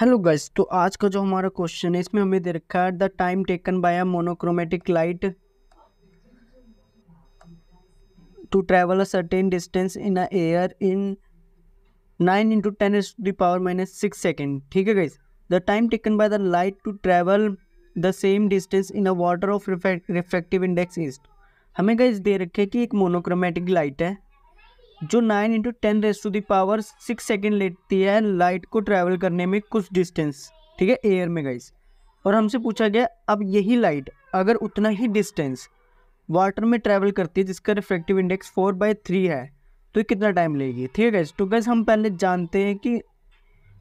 hello गज तो आज का जो हमारा क्वेश्चन है इसमें हमें दे रखा है the time taken by a monochromatic light to travel a certain distance in a air in nine into ten is the power minus six second ठीक है guys the time taken by the light to travel the same distance in a water of refractive index is हमें guys दे रखे कि एक monochromatic light है जो nine into ten raise to the power six second लेती है लाइट को ट्रैवल करने में कुछ डिस्टेंस ठीक है एयर में गाइस और हमसे पूछा गया अब यही लाइट अगर उतना ही डिस्टेंस वाटर में ट्रैवल करती है जिसका reflective index four by three है तो कितना टाइम लेगी ठीक है गैस तो गैस हम पहले जानते हैं कि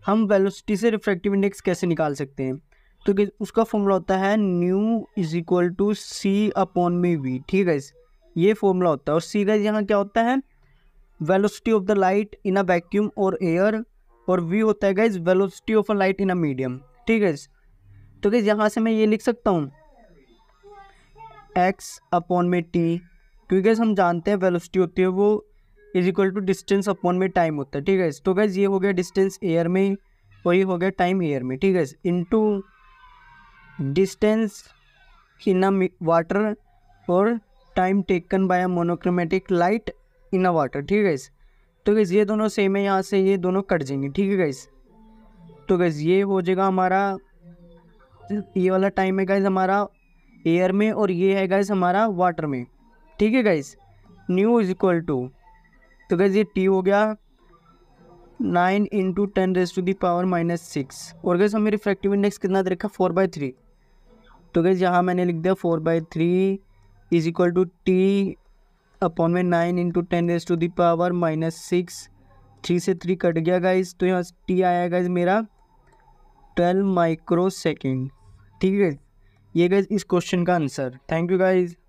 हम वेलोसिटी से रिफ्लेक्टिव इंडेक्स कैसे निकाल सकते हैं तो गैस उसका फॉर्मूला होता है mu is equal to c upon मी वी ठीक है गैस ये फॉर्मूला होता है और सी गैस यहाँ क्या होता है velocity of the light in a vacuum और एयर और वी होता है guys velocity of a light in a medium ठीक है तो गैस यहाँ से मैं ये लिख सकता हूँ एक्स अपॉन में टी क्योंकि हम जानते हैं वेलोसिटी होती है वो is equal to distance upon में टाइम होता है ठीक है तो गाइज ये हो गया डिस्टेंस एयर में और ये हो गया टाइम एयर में ठीक है in to distance in a water और time taken by a monochromatic light in water ठीक है गाइस तो गैस ये दोनों सेम है यहाँ से ये दोनों कट जाएंगे ठीक है गाइस तो गैस ये हो जाएगा हमारा ये वाला टाइम है गाइस हमारा एयर में और ये है गाइस हमारा वाटर में ठीक है guys mu is equal to तो गैस ये टी हो गया nine into ten raise to the power minus six और गैस हमें रिफ्रैक्टिव इंडेक्स कितना दे रखा फोर बाई थ्री तो गैस यहाँ मैंने लिख दिया four by three is equal to T upon में nine into ten raise to the power minus six three से थ्री कट गया गाइज तो यहाँ टी आया गाइज मेरा ट्वेल्व माइक्रो सेकेंड ठीक है ये गाइज इस क्वेश्चन का आंसर थैंक यू गाइज़